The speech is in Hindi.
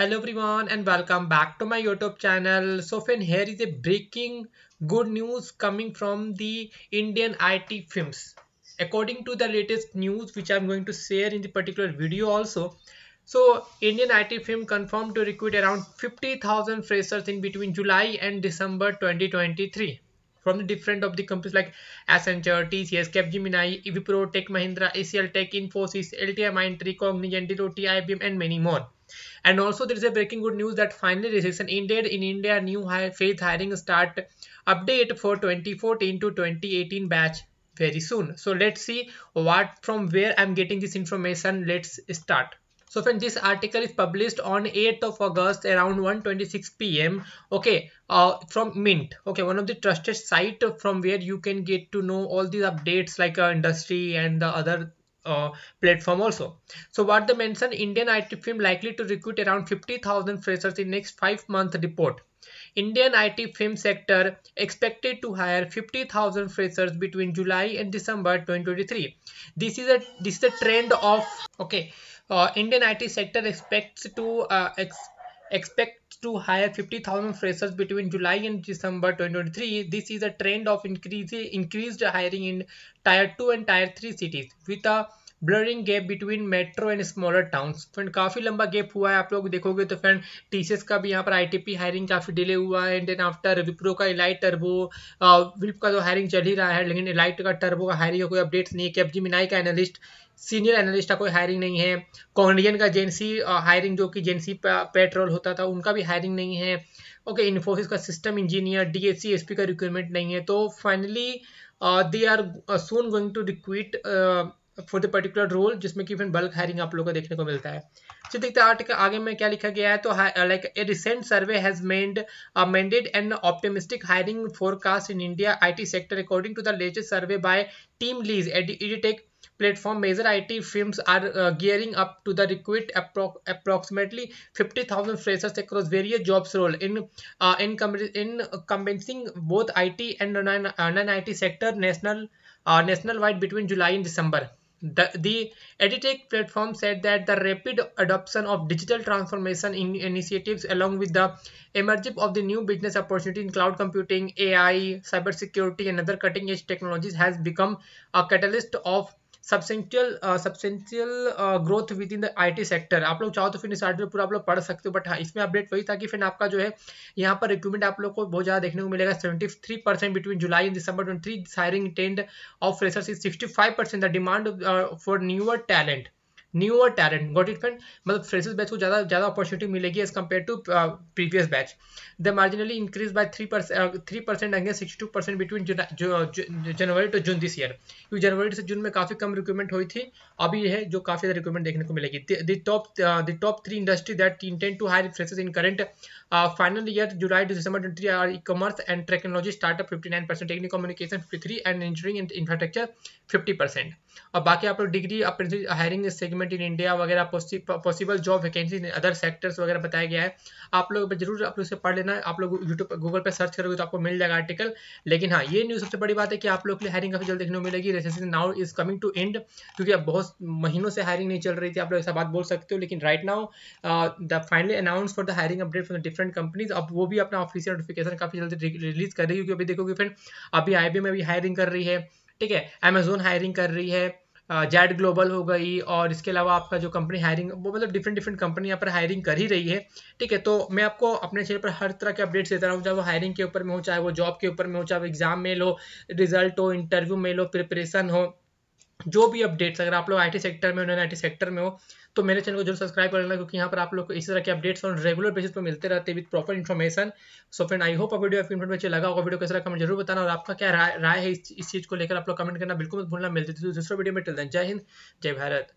hello everyone and welcome back to my youtube channel so friend here is a breaking good news coming from the indian it films according to the latest news which i'm going to share in the particular video also so indian it film confirmed to recruit around 50000 freshers in between july and december 2023 from the different of the companies like Accenture, TCS, Capgemini, Evipro, Tech Mahindra, ACL Tech, Infosys, LTI, Mindtree, Cognizant, Deloitte, IBM and many more. And also there is a breaking good news that finally recession ended in India. New high faith hiring start update for 2014 to 2018 batch very soon. So let's see what from where I'm getting this information. Let's start. So when this article is published on 8th of August around 1:26 p.m. Okay, uh, from Mint. Okay, one of the trusted site from where you can get to know all these updates like uh, industry and the other uh, platform also. So what they mentioned, Indian IT firm likely to recruit around 50,000 freshers in next five month report. Indian IT firm sector expected to hire 50,000 freshers between July and December 2023. This is a this is a trend of okay. Uh, Indian IT sector expects to uh, ex expect to hire 50,000 freshers between July and December 2023. This is a trend of increase, increased hiring in Tier 2 and Tier 3 cities with a blurring gap between metro and smaller towns friend काफ़ी लंबा गैप हुआ है आप लोग देखोगे तो फ्रेंड टीसीएस का भी यहाँ पर आईटीपी हायरिंग काफ़ी डिले हुआ है एंड देन आफ्टर विप्रो का इलाइट टर्बो विप का तो हायरिंग चल ही रहा है लेकिन इलाइट का टर्बो का हायरिंग का कोई अपडेट्स नहीं है कैपजी मिनाई का एनालिस्ट सीनियर एनालिस्ट का कोई हायरिंग नहीं है कॉन्डियन का जेंसी हायरिंग uh, जो कि जेंसी पेट्रोल होता था उनका भी हायरिंग नहीं है ओके इन्फोसिस का system engineer D S C S P का रिक्वायरमेंट नहीं है तो finally they are soon going to recruit for the particular role जिसमें कि इवन बल्क हायरिंग आप लोगों को देखने को मिलता है तो देखते हैं आर्टिकल आगे में क्या लिखा गया है तो like a recent survey has made mended and optimistic hiring forecast in India IT sector according to the latest survey by TeamLease EdTech platform major IT firms are gearing up to the recruit approximately fifty thousand freshers across various jobs role in in in encompassing both I T and I T sector national national wide between July and December The, the EdTech platform said that the rapid adoption of digital transformation in initiatives along with the emergence of the new business opportunity in cloud computing, AI, cybersecurity and other cutting-edge technologies has become a catalyst of substantial substantial growth within the IT sector आप लोग चाहो तो फिर इस आर्टिकल पूरा आप लोग पढ़ सकते हो बट हाँ इसमें अपडेट वही था कि फिर आपका जो है यहाँ पर रिक्रूटमेंट आप लोग को बहुत ज़्यादा देखने को मिलेगा seventy three percent between July and December twenty three hiring tend of freshers is sixty five percent the demand for newer talent newer talent got it friend मतलब फ्रेशर्स बैच को ज़्यादा ज़्यादा अपॉर्चुनिटी मिलेगी as compare to previous batch the marginally increase by three percent three percent against sixty two percent between January to June this year क्योंकि जनवरी से जून में काफ़ी कम रिक्रूटमेंट हुई थी अभी यह है जो काफ़ी ज़्यादा रिक्रूटमेंट देखने को मिलेगी the top the top three industry that intent to hire freshers in current final year July to December twenty are e commerce and technology startup fifty nine percent technic communication fifty three and engineering and infrastructure fifty percent और बाकी आप लोग degree hiring segment settlement in India वगैरह possible job vacancy other sectors वगैरह बताया गया है आप लोग जरूर आप लोग से पढ़ लेना आप लोग यूट्यूब गूगल पर सर्च करोगे तो आपको मिल जाएगा आर्टिकल लेकिन हाँ ये न्यूज़ सबसे बड़ी बात है कि आप लोग के लिए हायरिंग काफ़ी जल्द देखने को मिलेगी recession now is coming to end क्योंकि अब बहुत महीनों से हायरिंग नहीं चल रही थी आप लोग ऐसा बात बोल सकते हो लेकिन right now the finally announce for the hiring update from different companies अब वो भी अपना ऑफिशियल नोटिफिकेशन काफ़ी जल्दी रिलीज कर रही है क्योंकि अभी देखोगे फ्रेंड अभी आई में भी हायरिंग कर रही है ठीक है अमेजोन हायरिंग कर रही है जेड ग्लोबल हो गई और इसके अलावा आपका जो कंपनी हायरिंग वो मतलब डिफरेंट डिफरेंट कंपनी यहाँ पर हायरिंग कर ही रही है ठीक है तो मैं आपको अपने चैनल पर हर तरह के अपडेट्स देता रहूँ चाहे वो हायरिंग के ऊपर में हो चाहे वो जॉब के ऊपर में हो चाहे वो एग्जाम में लो रिजल्ट हो इंटरव्यू में लो प्रिपरेशन हो जो भी अपडेट्स अगर आप लोग आईटी सेक्टर में उन्होंने आईटी सेक्टर में हो तो मेरे चैनल को जरूर सब्सक्राइब कर लेना क्योंकि यहाँ पर आप लोग को इस तरह के अपडेट्स और रेगुलर बेसिस पर मिलते रहते हैं with proper information so friend I hope video आपको इन्फॉर्मेशन लगा होगा वीडियो कैसा कमेंट जरूर बताना और आपका क्या राय, राय है इस, चीज़ को लेकर आप लोग कमेंट करना बिल्कुल भूलना भूलना मिलते दूसरे वीडियो में टिल जय हिंद जय भारत